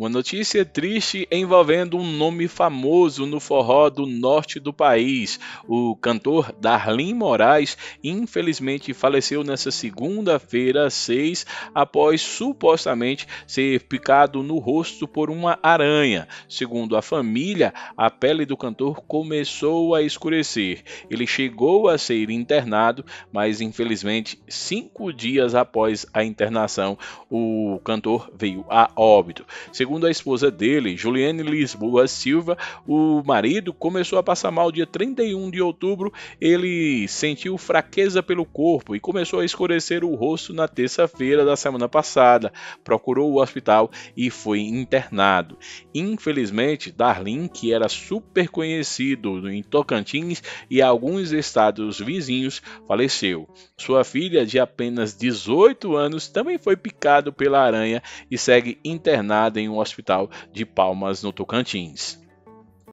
Uma notícia triste envolvendo um nome famoso no forró do norte do país. O cantor Darlin Moraes infelizmente faleceu nesta segunda-feira, 6, após supostamente ser picado no rosto por uma aranha. Segundo a família, a pele do cantor começou a escurecer. Ele chegou a ser internado, mas infelizmente, cinco dias após a internação, o cantor veio a óbito. Segundo Segundo a esposa dele, Juliane Lisboa Silva, o marido começou a passar mal dia 31 de outubro. Ele sentiu fraqueza pelo corpo e começou a escurecer o rosto na terça-feira da semana passada. Procurou o hospital e foi internado. Infelizmente, Darlin, que era super conhecido em Tocantins e alguns estados vizinhos, faleceu. Sua filha, de apenas 18 anos, também foi picado pela aranha e segue internada em um hospital de Palmas, no Tocantins.